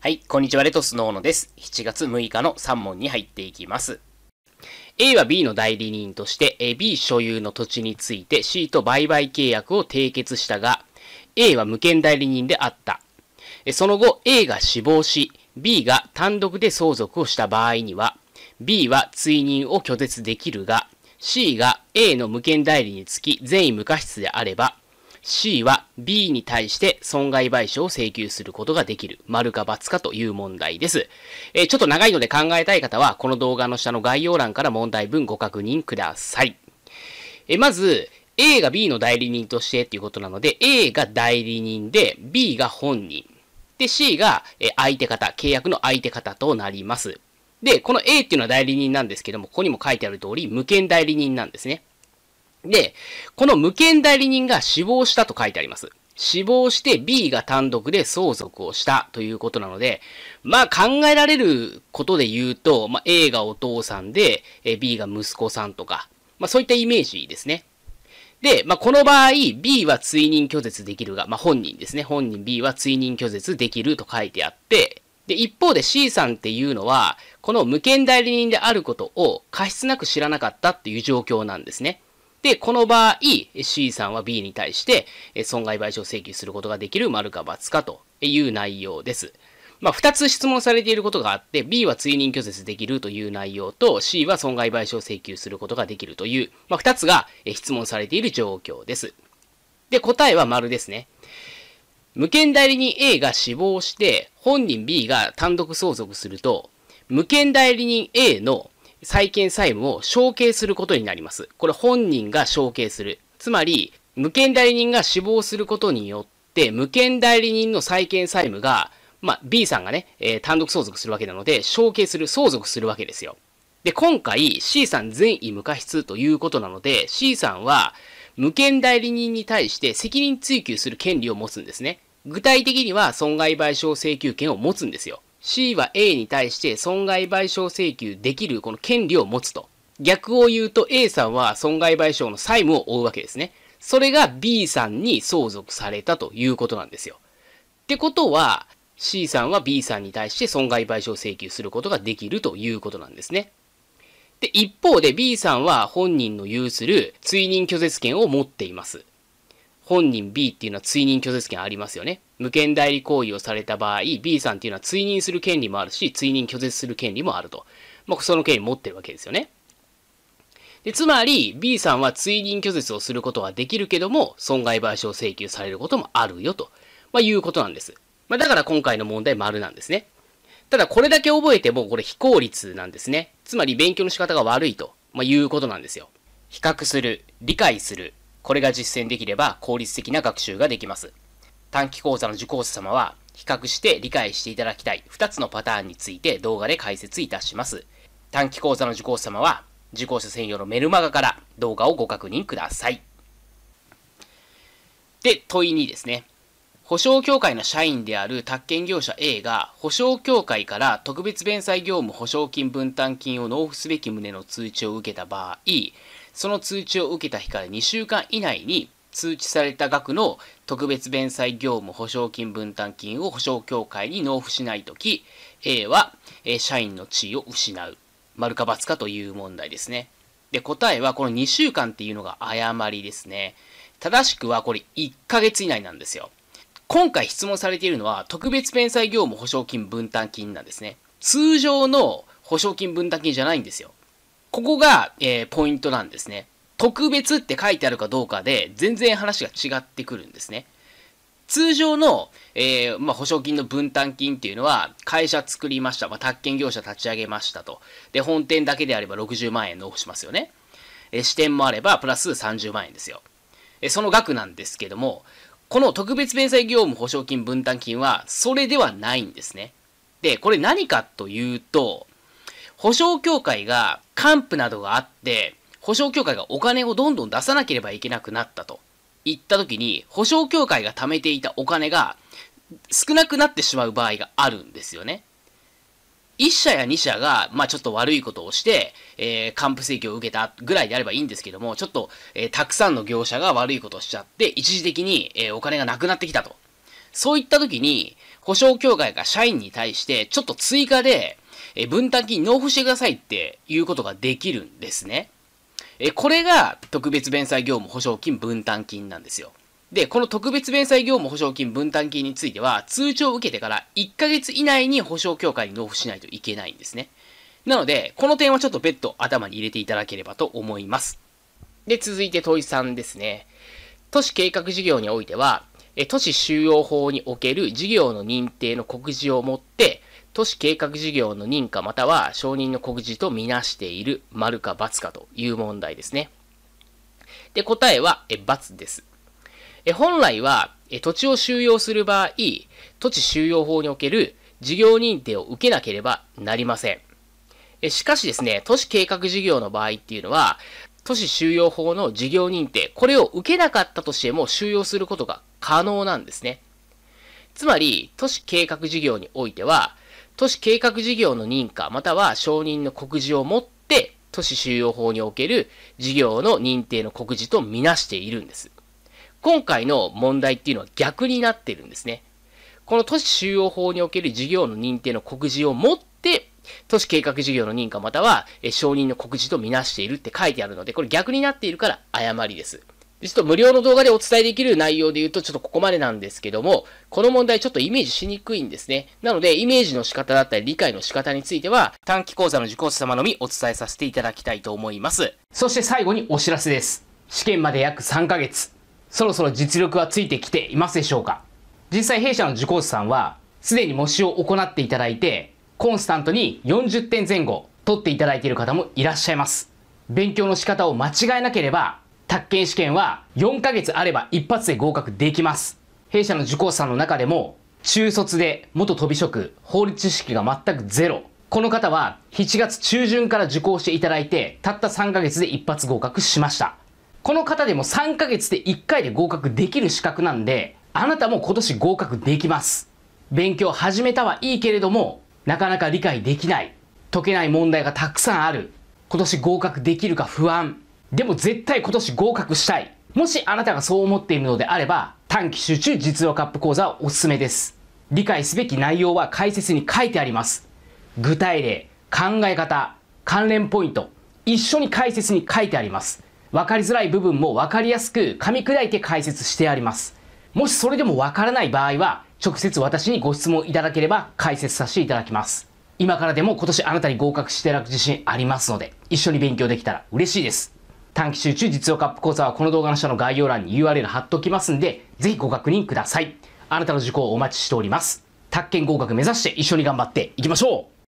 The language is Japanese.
はい、こんにちは、レトスの小野です。7月6日の3問に入っていきます。A は B の代理人として B 所有の土地について C と売買契約を締結したが A は無権代理人であった。その後 A が死亡し B が単独で相続をした場合には B は追認を拒絶できるが、C が A の無権代理につき善意無過失であれば、C は B に対して損害賠償を請求することができる。丸か×かという問題です。えー、ちょっと長いので考えたい方は、この動画の下の概要欄から問題文ご確認ください。えー、まず、A が B の代理人としてっていうことなので、A が代理人で、B が本人。で、C が相手方、契約の相手方となります。で、この A っていうのは代理人なんですけども、ここにも書いてある通り、無権代理人なんですね。で、この無権代理人が死亡したと書いてあります。死亡して B が単独で相続をしたということなので、まあ考えられることで言うと、まあ A がお父さんで、B が息子さんとか、まあそういったイメージですね。で、まあ、この場合、B は追認拒絶できるが、まあ、本人ですね。本人 B は追認拒絶できると書いてあって、で、一方で C さんっていうのは、この無権代理人であることを過失なく知らなかったっていう状況なんですね。で、この場合、C さんは B に対して損害賠償請求することができる丸か×かという内容です。まあ、2つ質問されていることがあって、B は追認拒絶できるという内容と、C は損害賠償請求することができるという、まあ、2つが質問されている状況です。で、答えは丸ですね。無権代理人 A が死亡して本人 B が単独相続すると、無権代理人 A の債権債務を承継することになります。これ本人が承継する。つまり、無権代理人が死亡することによって、無権代理人の債権債務が、まあ、B さんがね、えー、単独相続するわけなので、承継する、相続するわけですよ。で、今回 C さん全意無過失ということなので、C さんは、無権代理人に対して責任追及する権利を持つんですね。具体的には損害賠償請求権を持つんですよ。C は A に対して損害賠償請求できるこの権利を持つと。逆を言うと A さんは損害賠償の債務を負うわけですね。それが B さんに相続されたということなんですよ。ってことは、C さんは B さんに対して損害賠償請求することができるということなんですね。で、一方で B さんは本人の有する追認拒絶権を持っています。本人 B っていうのは追認拒絶権ありますよね。無権代理行為をされた場合、B さんっていうのは追認する権利もあるし、追認拒絶する権利もあると。まあ、その権利持ってるわけですよね。で、つまり、B さんは追認拒絶をすることはできるけども、損害賠償請求されることもあるよと、まあ、いうことなんです。まあ、だから今回の問題丸なんですね。ただこれだけ覚えてもこれ非効率なんですね。つまり勉強の仕方が悪いと、まあ、いうことなんですよ。比較する、理解する、これが実践できれば効率的な学習ができます。短期講座の受講者様は、比較して理解していただきたい2つのパターンについて動画で解説いたします。短期講座の受講者様は、受講者専用のメルマガから動画をご確認ください。で、問い2ですね。保証協会の社員である宅建業者 A が、保証協会から特別弁済業務保証金分担金を納付すべき旨の通知を受けた場合、その通知を受けた日から2週間以内に、通知された額の特別弁済業務保証金分担金を保証協会に納付しないとき、A は、え社員の地位を失う。丸か×かという問題ですね。で、答えはこの2週間っていうのが誤りですね。正しくはこれ1ヶ月以内なんですよ。今回質問されているのは、特別弁済業務保証金分担金なんですね。通常の保証金分担金じゃないんですよ。ここが、えー、ポイントなんですね。特別って書いてあるかどうかで、全然話が違ってくるんですね。通常の、えー、まあ、保証金の分担金っていうのは、会社作りました。まあ、宅建業者立ち上げましたと。で、本店だけであれば60万円納付しますよね。え支店もあれば、プラス30万円ですよ。えその額なんですけども、この特別弁済業務保証金分担金は、それではないんですね。で、これ何かというと、保証協会が、還付などがあって、保証協会がお金をどんどん出さなければいけなくなったと。言った時に、保証協会が貯めていたお金が少なくなってしまう場合があるんですよね。1社や2社が、まあちょっと悪いことをして、えー、幹請求を受けたぐらいであればいいんですけども、ちょっと、えー、たくさんの業者が悪いことをしちゃって、一時的に、えー、お金がなくなってきたと。そういった時に、保証協会が社員に対して、ちょっと追加で、えー、分担金納付してくださいっていうことができるんですね。えー、これが特別弁済業務保証金分担金なんですよ。で、この特別弁済業務保証金分担金については、通知を受けてから1ヶ月以内に保証協会に納付しないといけないんですね。なので、この点はちょっと別途頭に入れていただければと思います。で、続いて問い3ですね。都市計画事業においては、え都市収容法における事業の認定の告示をもって、都市計画事業の認可または承認の告示とみなしている丸か×かという問題ですね。で、答えは、え、×です。え本来は、え土地を収容する場合、土地収容法における事業認定を受けなければなりません。えしかしですね、都市計画事業の場合っていうのは、都市収容法の事業認定、これを受けなかったとしても収容することが可能なんですね。つまり、都市計画事業においては、都市計画事業の認可または承認の告示を持って、都市収容法における事業の認定の告示とみなしているんです。今回の問題っていうのは逆になってるんですね。この都市収容法における事業の認定の告示を持って、都市計画事業の認可または、え承認の告示とみなしているって書いてあるので、これ逆になっているから誤りです。ちょっと無料の動画でお伝えできる内容で言うと、ちょっとここまでなんですけども、この問題ちょっとイメージしにくいんですね。なので、イメージの仕方だったり、理解の仕方については、短期講座の受講者様のみお伝えさせていただきたいと思います。そして最後にお知らせです。試験まで約3ヶ月。そろそろ実力はついてきていますでしょうか実際弊社の受講師さんは、すでに模試を行っていただいて、コンスタントに40点前後取っていただいている方もいらっしゃいます。勉強の仕方を間違えなければ、宅建試験は4ヶ月あれば一発で合格できます。弊社の受講師さんの中でも、中卒で元飛び職、法律知識が全くゼロ。この方は7月中旬から受講していただいて、たった3ヶ月で一発合格しました。この方でも3ヶ月で1回で合格できる資格なんで、あなたも今年合格できます。勉強始めたはいいけれども、なかなか理解できない。解けない問題がたくさんある。今年合格できるか不安。でも絶対今年合格したい。もしあなたがそう思っているのであれば、短期集中実用カップ講座はおすすめです。理解すべき内容は解説に書いてあります。具体例、考え方、関連ポイント、一緒に解説に書いてあります。分かりづらい部分も分かりやすく噛み砕いて解説してあります。もしそれでも分からない場合は、直接私にご質問いただければ解説させていただきます。今からでも今年あなたに合格していただく自信ありますので、一緒に勉強できたら嬉しいです。短期集中実用カップ講座はこの動画の下の概要欄に URL 貼っておきますんで、ぜひご確認ください。あなたの受講をお待ちしております。宅建合格目指して一緒に頑張っていきましょう